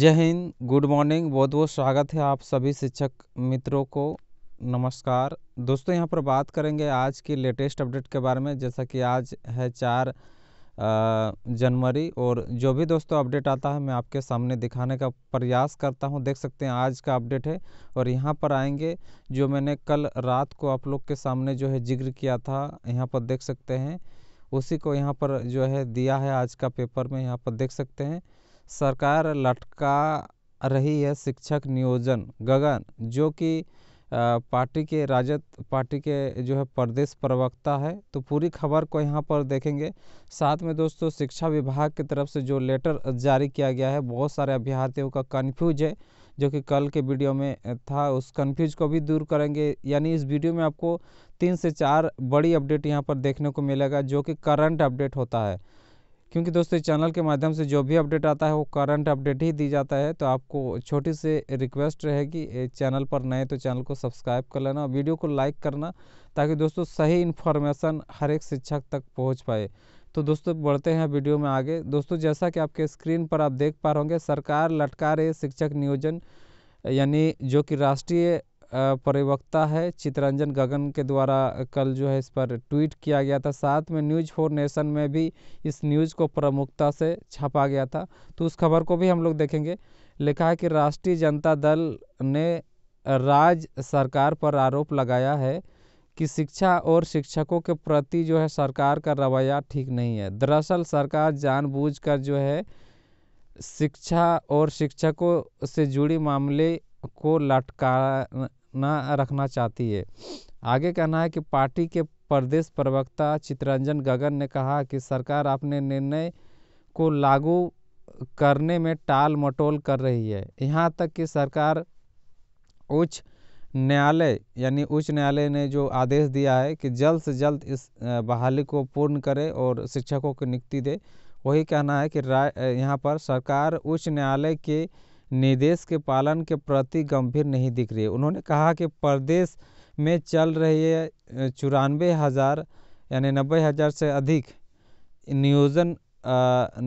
जय Hind good morning बहुत बहुत स्वागत है आप सभी शिक्षक मित्रों को नमस्कार दोस्तों यहाँ पर बात करेंगे आज की लेटेस्ट अपडेट के बारे में जैसा कि आज है चार जनवरी और जो भी दोस्तों अपडेट आता है मैं आपके सामने दिखाने का प्रयास करता हूं देख सकते हैं आज का अपडेट है और यहां पर आएंगे जो मैंने कल रात को आप लोग के सामने जो है जिक्र किया था यहाँ पर देख सकते हैं उसी को यहाँ पर जो है दिया है आज का पेपर में यहाँ पर देख सकते हैं सरकार लटका रही है शिक्षक नियोजन गगन जो कि पार्टी के राजद पार्टी के जो है प्रदेश प्रवक्ता है तो पूरी खबर को यहाँ पर देखेंगे साथ में दोस्तों शिक्षा विभाग की तरफ से जो लेटर जारी किया गया है बहुत सारे अभ्यर्थियों का कन्फ्यूज है जो कि कल के वीडियो में था उस कन्फ्यूज को भी दूर करेंगे यानी इस वीडियो में आपको तीन से चार बड़ी अपडेट यहाँ पर देखने को मिलेगा जो कि करंट अपडेट होता है क्योंकि दोस्तों इस चैनल के माध्यम से जो भी अपडेट आता है वो करंट अपडेट ही दी जाता है तो आपको छोटी सी रिक्वेस्ट रहेगी चैनल पर नए तो चैनल को सब्सक्राइब कर लेना वीडियो को लाइक करना ताकि दोस्तों सही इन्फॉर्मेशन हर एक शिक्षक तक पहुँच पाए तो दोस्तों बढ़ते हैं वीडियो में आगे दोस्तों जैसा कि आपके स्क्रीन पर आप देख पा रहे होंगे सरकार लटका रहे शिक्षक नियोजन यानी जो कि राष्ट्रीय प्रवक्ता है चितरंजन गगन के द्वारा कल जो है इस पर ट्वीट किया गया था साथ में न्यूज़ फोर नेशन में भी इस न्यूज़ को प्रमुखता से छापा गया था तो उस खबर को भी हम लोग देखेंगे लिखा है कि राष्ट्रीय जनता दल ने राज्य सरकार पर आरोप लगाया है कि शिक्षा और शिक्षकों के प्रति जो है सरकार का रवैया ठीक नहीं है दरअसल सरकार जानबूझकर जो है शिक्षा और शिक्षकों से जुड़ी मामले को लटका ना रखना चाहती है आगे कहना है कि पार्टी के प्रदेश प्रवक्ता चितरंजन गगन ने कहा कि सरकार अपने निर्णय को लागू करने में टाल मटोल कर रही है यहाँ तक कि सरकार उच्च न्यायालय यानी उच्च न्यायालय ने जो आदेश दिया है कि जल्द से जल्द इस बहाली को पूर्ण करे और शिक्षकों को नियुक्ति दे वही कहना है कि राय यहाँ पर सरकार उच्च न्यायालय के निर्देश के पालन के प्रति गंभीर नहीं दिख रही है उन्होंने कहा कि प्रदेश में चल रहे चौरानवे हज़ार यानी नब्बे हज़ार से अधिक नियोजन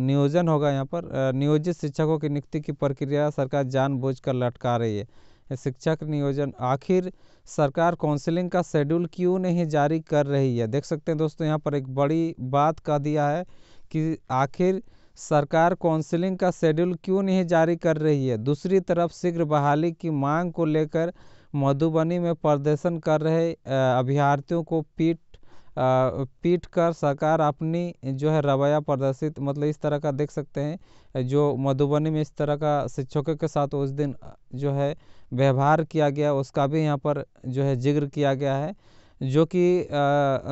नियोजन होगा यहाँ पर नियोजित शिक्षकों की नियुक्ति की प्रक्रिया सरकार जानबूझकर लटका रही है शिक्षक नियोजन आखिर सरकार काउंसलिंग का शेड्यूल क्यों नहीं जारी कर रही है देख सकते हैं दोस्तों यहाँ पर एक बड़ी बात कह दिया है कि आखिर सरकार काउंसिलिंग का शेड्यूल क्यों नहीं जारी कर रही है दूसरी तरफ शीघ्र बहाली की मांग को लेकर मधुबनी में प्रदर्शन कर रहे अभ्यर्थियों को पीट पीट कर सरकार अपनी जो है रवैया प्रदर्शित मतलब इस तरह का देख सकते हैं जो मधुबनी में इस तरह का शिक्षकों के साथ उस दिन जो है व्यवहार किया गया उसका भी यहाँ पर जो है जिक्र किया गया है जो कि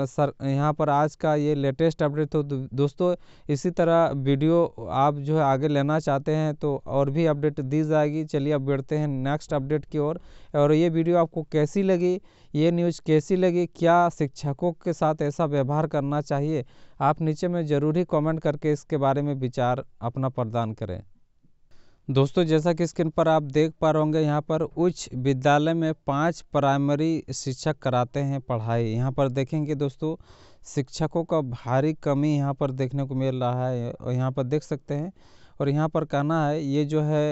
सर यहाँ पर आज का ये लेटेस्ट अपडेट तो दोस्तों इसी तरह वीडियो आप जो है आगे लेना चाहते हैं तो और भी अपडेट दी जाएगी चलिए अब बढ़ते हैं नेक्स्ट अपडेट की ओर और, और ये वीडियो आपको कैसी लगी ये न्यूज़ कैसी लगी क्या शिक्षकों के साथ ऐसा व्यवहार करना चाहिए आप नीचे में ज़रूरी कॉमेंट कमेंट करके इसके बारे में विचार अपना प्रदान करें दोस्तों जैसा कि स्क्रीन पर आप देख पा रहे होंगे यहाँ पर उच्च विद्यालय में पांच प्राइमरी शिक्षक कराते हैं पढ़ाई यहाँ पर देखेंगे दोस्तों शिक्षकों का भारी कमी यहाँ पर देखने को मिल रहा है और यहाँ पर देख सकते हैं और यहाँ पर कहना है ये जो है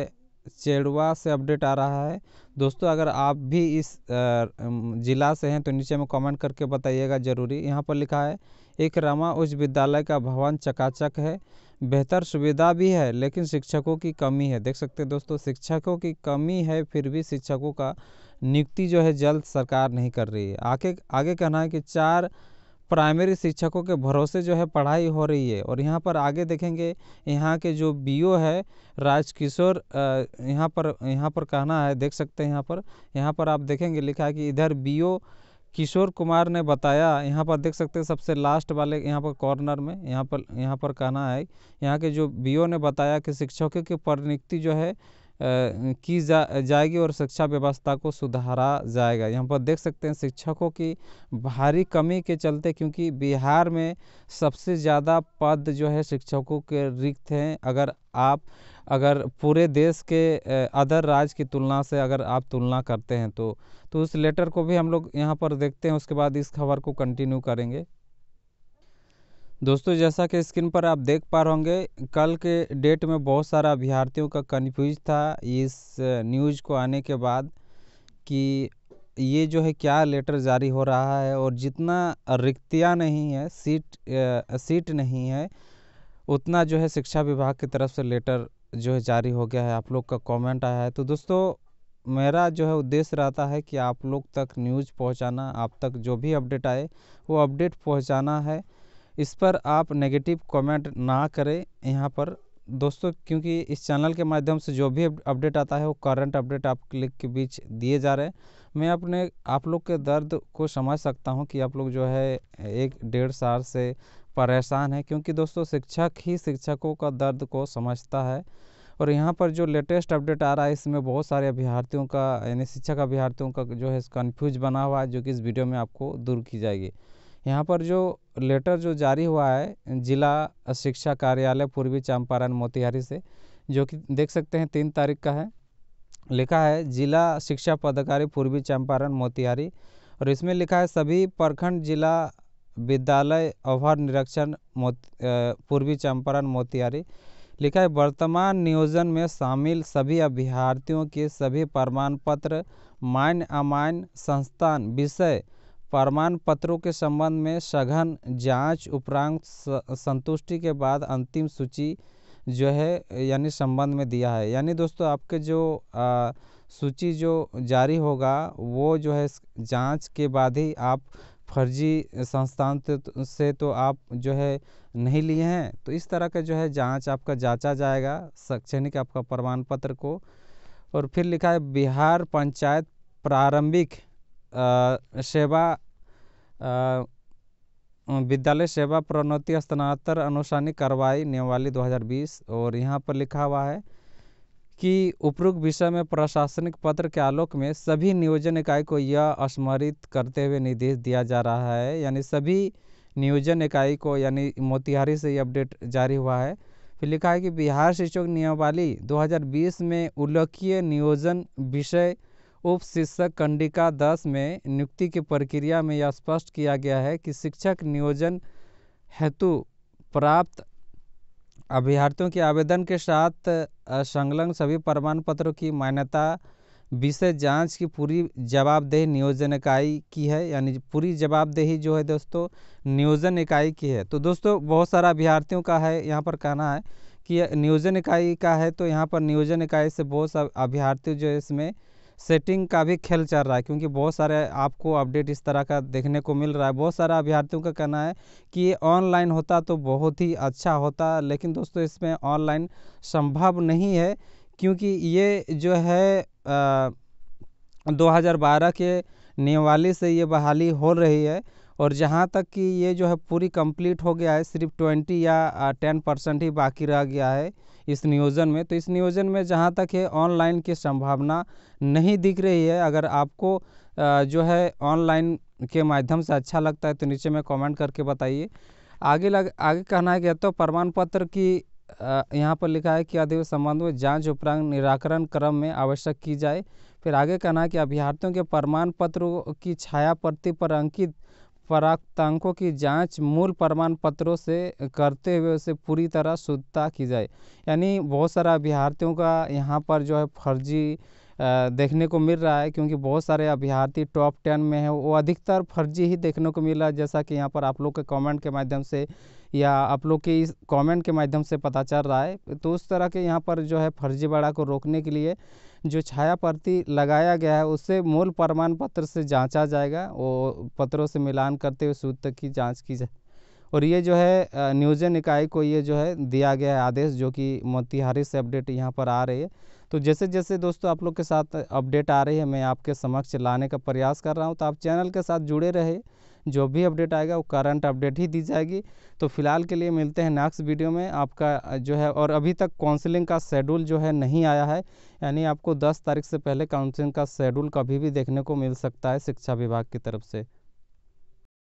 चेड़वा से अपडेट आ रहा है दोस्तों अगर आप भी इस ज़िला से हैं तो नीचे में कमेंट करके बताइएगा ज़रूरी यहाँ पर लिखा है एक रमा उच्च विद्यालय का भवन चकाचक है बेहतर सुविधा भी है लेकिन शिक्षकों की कमी है देख सकते हैं दोस्तों शिक्षकों की कमी है फिर भी शिक्षकों का नियुक्ति जो है जल्द सरकार नहीं कर रही है आगे आगे कहना है कि चार प्राइमरी शिक्षकों के भरोसे जो है पढ़ाई हो रही है और यहाँ पर आगे देखेंगे यहाँ के जो बीओ है राजकिशोर यहाँ पर यहाँ पर कहना है देख सकते हैं यहाँ पर यहाँ पर आप देखेंगे लिखा है कि इधर बीओ किशोर कुमार ने बताया यहाँ पर देख सकते हैं सबसे लास्ट वाले यहाँ पर कॉर्नर में यहाँ पर यहाँ पर कहना है यहाँ के जो बीओ ने बताया कि शिक्षकों की परिनियुक्ति जो है की जा जाएगी और शिक्षा व्यवस्था को सुधारा जाएगा यहाँ पर देख सकते हैं शिक्षकों की भारी कमी के चलते क्योंकि बिहार में सबसे ज़्यादा पद जो है शिक्षकों के रिक्त हैं अगर आप अगर पूरे देश के अदर राज्य की तुलना से अगर आप तुलना करते हैं तो तो उस लेटर को भी हम लोग यहाँ पर देखते हैं उसके बाद इस खबर को कंटिन्यू करेंगे दोस्तों जैसा कि स्क्रीन पर आप देख पा रहे होंगे कल के डेट में बहुत सारा अभ्यर्थियों का कन्फ्यूज था इस न्यूज़ को आने के बाद कि ये जो है क्या लेटर जारी हो रहा है और जितना रिक्तियाँ नहीं है सीट सीट नहीं है उतना जो है शिक्षा विभाग की तरफ से लेटर जो है जारी हो गया है आप लोग का कमेंट आया है तो दोस्तों मेरा जो है उद्देश्य रहता है कि आप लोग तक न्यूज़ पहुंचाना आप तक जो भी अपडेट आए वो अपडेट पहुंचाना है इस पर आप नेगेटिव कमेंट ना करें यहाँ पर दोस्तों क्योंकि इस चैनल के माध्यम से जो भी अपडेट आता है वो करंट अपडेट आप क्लिक के बीच दिए जा रहे हैं मैं अपने आप लोग के दर्द को समझ सकता हूँ कि आप लोग जो है एक डेढ़ साल से परेशान है क्योंकि दोस्तों शिक्षक ही शिक्षकों का दर्द को समझता है और यहाँ पर जो लेटेस्ट अपडेट आ रहा है इसमें बहुत सारे अभ्यार्थियों का यानी शिक्षक अभ्यार्थियों का जो है कन्फ्यूज बना हुआ है जो कि इस वीडियो में आपको दूर की जाएगी यहाँ पर जो लेटर जो जारी हुआ है जिला शिक्षा कार्यालय पूर्वी चंपारण मोतिहारी से जो कि देख सकते हैं तीन तारीख का है लिखा है जिला शिक्षा पदाधिकारी पूर्वी चंपारण मोतिहारी और इसमें लिखा है सभी प्रखंड जिला विद्यालय अभर निरीक्षण पूर्वी चंपारण मोतिहारी लिखा है वर्तमान नियोजन में शामिल सभी अभ्यर्थियों के सभी प्रमाण पत्र मान्य अमान्य संस्थान विषय प्रमाण पत्रों के संबंध में सघन जांच उपरांत संतुष्टि के बाद अंतिम सूची जो है यानी संबंध में दिया है यानी दोस्तों आपके जो सूची जो जारी होगा वो जो है जांच के बाद ही आप फर्जी संस्थान से तो आप जो है नहीं लिए हैं तो इस तरह का जो है जांच आपका जांचा जाएगा शैक्षणिक आपका प्रमाण पत्र को और फिर लिखा है बिहार पंचायत प्रारंभिक सेवा विद्यालय सेवा प्रोन्नति स्नातर अनुष्ठानिक कार्रवाई नियमवाली 2020 और यहाँ पर लिखा हुआ है कि उपरोक्त विषय में प्रशासनिक पत्र के आलोक में सभी नियोजन इकाई को यह स्मरित करते हुए निर्देश दिया जा रहा है यानी सभी नियोजन इकाई को यानी मोतिहारी से यह अपडेट जारी हुआ है फिर लिखा है कि बिहार शिक्षक नियमावली 2020 में उल्लेखीय नियोजन विषय उप शिक्षक कंडिका दस में नियुक्ति की प्रक्रिया में यह स्पष्ट किया गया है कि शिक्षक नियोजन हेतु प्राप्त अभ्यर्थियों के आवेदन के साथ संलग्न सभी प्रमाण पत्रों की मान्यता विषय जांच की पूरी जवाबदेही नियोजन इकाई की है यानी पूरी जवाबदेही जो है दोस्तों नियोजन इकाई की है तो दोस्तों बहुत सारा अभ्यर्थियों का है यहाँ पर कहना है कि नियोजन इकाई का है तो यहाँ पर नियोजन इकाई से बहुत सारे अभ्यर्थी जो है इसमें सेटिंग का भी खेल चल रहा है क्योंकि बहुत सारे आपको अपडेट इस तरह का देखने को मिल रहा है बहुत सारा अभ्यर्थियों का कहना है कि ये ऑनलाइन होता तो बहुत ही अच्छा होता लेकिन दोस्तों इसमें ऑनलाइन संभव नहीं है क्योंकि ये जो है आ, 2012 के नियमावली से ये बहाली हो रही है और जहाँ तक कि ये जो है पूरी कंप्लीट हो गया है सिर्फ ट्वेंटी या टेन परसेंट ही बाकी रह गया है इस नियोजन में तो इस नियोजन में जहाँ तक है ऑनलाइन की संभावना नहीं दिख रही है अगर आपको जो है ऑनलाइन के माध्यम से अच्छा लगता है तो नीचे में कमेंट करके बताइए आगे लग आगे कहना है गया तो प्रमाण पत्र की यहाँ पर लिखा है कि अधिक संबंध में जाँच उपरांत निराकरण क्रम में आवश्यक की जाए फिर आगे कहना है कि अभ्यर्थियों के प्रमाण पत्र की छाया प्रति पर अंकित प्राप्तांकों की जांच मूल प्रमाण पत्रों से करते हुए उसे पूरी तरह शुद्धता की जाए यानी बहुत सारा अभ्यर्थियों का यहाँ पर जो है फर्जी देखने को मिल रहा है क्योंकि बहुत सारे अभ्यर्थी टॉप टेन में है वो अधिकतर फर्जी ही देखने को मिला जैसा कि यहाँ पर आप लोग के कमेंट के माध्यम से या आप लोग के इस कॉमेंट के माध्यम से पता चल रहा है तो उस तरह के यहाँ पर जो है फर्जीवाड़ा को रोकने के लिए जो छाया प्रति लगाया गया है उसे मूल प्रमाण पत्र से जांचा जाएगा वो पत्रों से मिलान करते हुए सूत्र की जांच की जाए और ये जो है नियोजन इकाई को ये जो है दिया गया है आदेश जो कि मोतिहारी से अपडेट यहाँ पर आ रही है तो जैसे जैसे दोस्तों आप लोग के साथ अपडेट आ रही है मैं आपके समक्ष लाने का प्रयास कर रहा हूँ तो आप चैनल के साथ जुड़े रहे जो भी अपडेट आएगा वो करंट अपडेट ही दी जाएगी तो फिलहाल के लिए मिलते हैं नेक्स्ट वीडियो में आपका जो है और अभी तक काउंसलिंग का शेड्यूल जो है नहीं आया है यानी आपको 10 तारीख से पहले काउंसलिंग का शेड्यूल कभी भी देखने को मिल सकता है शिक्षा विभाग की तरफ से